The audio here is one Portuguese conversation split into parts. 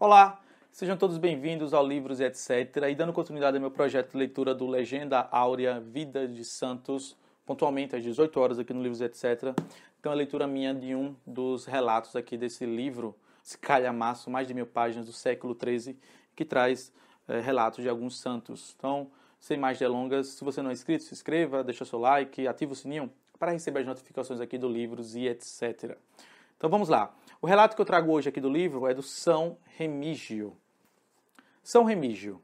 Olá, sejam todos bem-vindos ao Livros Etc. E dando continuidade ao meu projeto de leitura do Legenda Áurea Vida de Santos, pontualmente às 18 horas aqui no Livros Etc. Então, a leitura minha de um dos relatos aqui desse livro, esse calhamaço, mais de mil páginas, do século XIII, que traz é, relatos de alguns santos. Então, sem mais delongas, se você não é inscrito, se inscreva, deixa seu like, ativa o sininho para receber as notificações aqui do livro e etc. Então vamos lá. O relato que eu trago hoje aqui do livro é do São Remígio. São Remígio.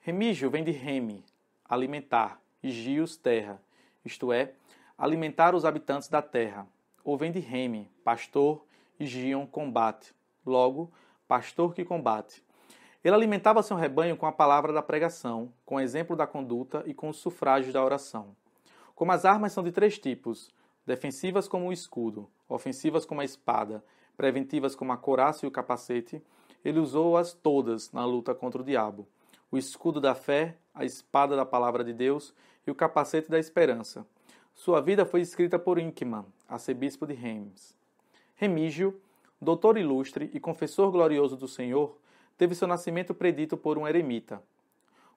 Remígio vem de reme, alimentar, e gios, terra, isto é, alimentar os habitantes da terra. Ou vem de reme, pastor, e Gion combate. Logo, pastor que combate. Ele alimentava seu rebanho com a palavra da pregação, com o exemplo da conduta e com os sufrágios da oração. Como as armas são de três tipos: defensivas como o escudo, ofensivas como a espada, preventivas como a coraça e o capacete, ele usou-as todas na luta contra o diabo. O escudo da fé, a espada da palavra de Deus e o capacete da esperança. Sua vida foi escrita por Inkman, arcebispo de Reims. Remígio, doutor ilustre e confessor glorioso do Senhor, teve seu nascimento predito por um eremita.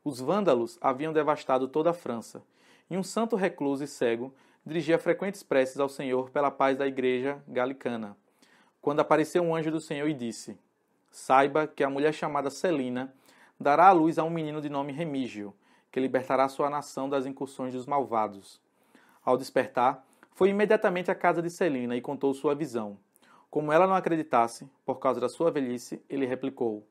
Os vândalos haviam devastado toda a França, e um santo recluso e cego dirigia frequentes preces ao Senhor pela paz da igreja galicana, quando apareceu um anjo do Senhor e disse: Saiba que a mulher chamada Celina dará à luz a um menino de nome Remígio, que libertará sua nação das incursões dos malvados. Ao despertar, foi imediatamente à casa de Celina e contou sua visão. Como ela não acreditasse, por causa da sua velhice, ele replicou: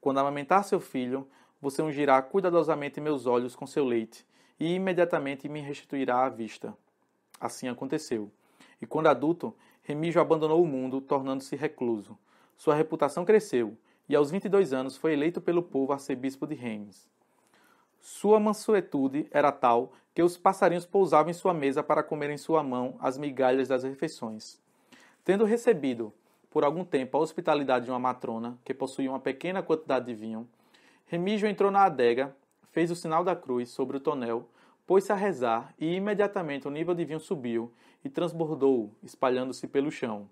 Quando amamentar seu filho, você ungirá cuidadosamente meus olhos com seu leite e imediatamente me restituirá a vista. Assim aconteceu. E quando adulto, Remígio abandonou o mundo, tornando-se recluso. Sua reputação cresceu e, aos 22 anos, foi eleito pelo povo arcebispo de Reims. Sua mansuetude era tal que os passarinhos pousavam em sua mesa para comer em sua mão as migalhas das refeições. Tendo recebido por algum tempo a hospitalidade de uma matrona, que possuía uma pequena quantidade de vinho, Remígio entrou na adega, fez o sinal da cruz sobre o tonel, pôs-se a rezar e imediatamente o nível de vinho subiu e transbordou, espalhando-se pelo chão.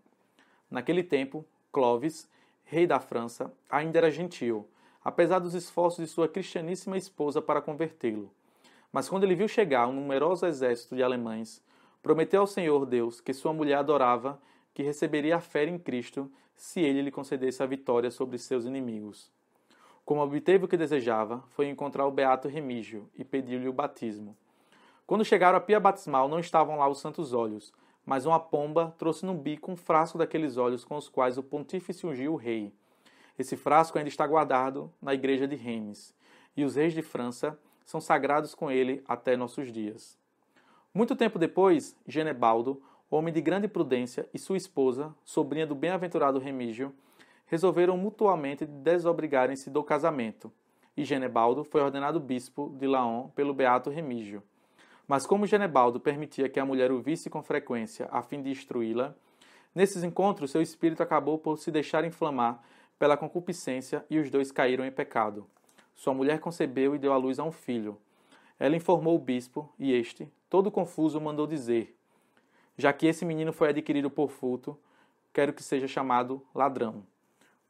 Naquele tempo, Clovis, rei da França, ainda era gentil, apesar dos esforços de sua cristianíssima esposa para convertê-lo. Mas quando ele viu chegar um numeroso exército de alemães, prometeu ao Senhor Deus que sua mulher adorava que receberia a fé em Cristo se ele lhe concedesse a vitória sobre seus inimigos. Como obteve o que desejava, foi encontrar o beato Remígio e pediu-lhe o batismo. Quando chegaram à pia batismal, não estavam lá os santos olhos, mas uma pomba trouxe no bico um frasco daqueles olhos com os quais o pontífice ungiu o rei. Esse frasco ainda está guardado na igreja de Reims, e os reis de França são sagrados com ele até nossos dias. Muito tempo depois, Genebaldo, homem de grande prudência, e sua esposa, sobrinha do bem-aventurado Remígio, resolveram mutuamente desobrigarem-se do casamento, e Genebaldo foi ordenado bispo de Laon pelo beato Remígio. Mas como Genebaldo permitia que a mulher o visse com frequência a fim de instruí-la, nesses encontros seu espírito acabou por se deixar inflamar pela concupiscência e os dois caíram em pecado. Sua mulher concebeu e deu à luz a um filho. Ela informou o bispo e este, todo confuso, mandou dizer: Já que esse menino foi adquirido por furto, quero que seja chamado ladrão.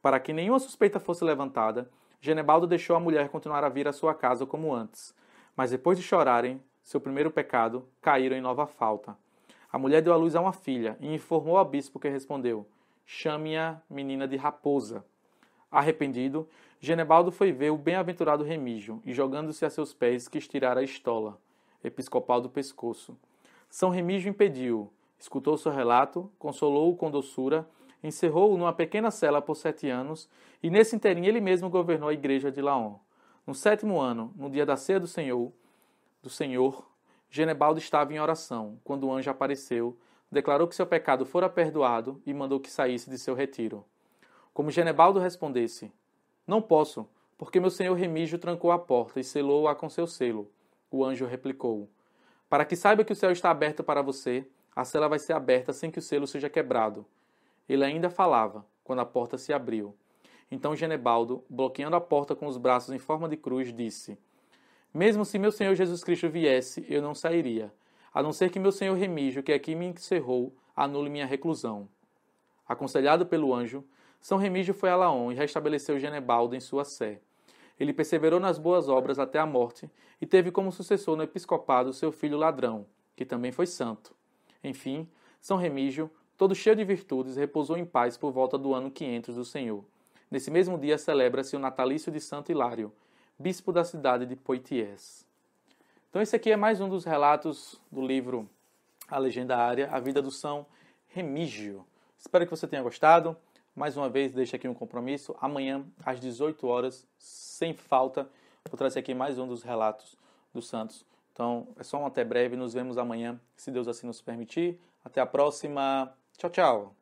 Para que nenhuma suspeita fosse levantada, Genebaldo deixou a mulher continuar a vir à sua casa como antes. Mas depois de chorarem, seu primeiro pecado, caíram em nova falta. A mulher deu à luz a uma filha e informou ao bispo que respondeu: Chame-a menina de raposa. Arrependido, Genebaldo foi ver o bem-aventurado Remígio e jogando-se a seus pés quis tirar a estola, episcopal do pescoço. São Remígio impediu, escutou seu relato, consolou-o com doçura, encerrou-o numa pequena cela por sete anos e nesse inteirinho ele mesmo governou a igreja de Laon. No sétimo ano, no dia da ceia do Senhor, do Senhor, Genebaldo estava em oração, quando o anjo apareceu, declarou que seu pecado fora perdoado e mandou que saísse de seu retiro. Como Genebaldo respondesse: Não posso, porque meu senhor Remígio trancou a porta e selou-a com seu selo. O anjo replicou: Para que saiba que o céu está aberto para você, a cela vai ser aberta sem que o selo seja quebrado. Ele ainda falava, quando a porta se abriu. Então Genebaldo, bloqueando a porta com os braços em forma de cruz, disse: Mesmo se meu Senhor Jesus Cristo viesse, eu não sairia, a não ser que meu Senhor Remígio, que é aqui me encerrou, anule minha reclusão. Aconselhado pelo anjo, São Remígio foi a Laon e restabeleceu Genebaldo em sua sé. Ele perseverou nas boas obras até a morte e teve como sucessor no episcopado seu filho Ladrão, que também foi santo. Enfim, São Remígio, todo cheio de virtudes, repousou em paz por volta do ano 500 do Senhor. Nesse mesmo dia celebra-se o natalício de Santo Hilário, bispo da cidade de Poitiers. Então esse aqui é mais um dos relatos do livro A Legendária, A Vida do São Remígio. Espero que você tenha gostado. Mais uma vez, deixo aqui um compromisso. Amanhã, às 18 horas, sem falta, vou trazer aqui mais um dos relatos do Santos. Então, é só um até breve. Nos vemos amanhã, se Deus assim nos permitir. Até a próxima. Tchau, tchau.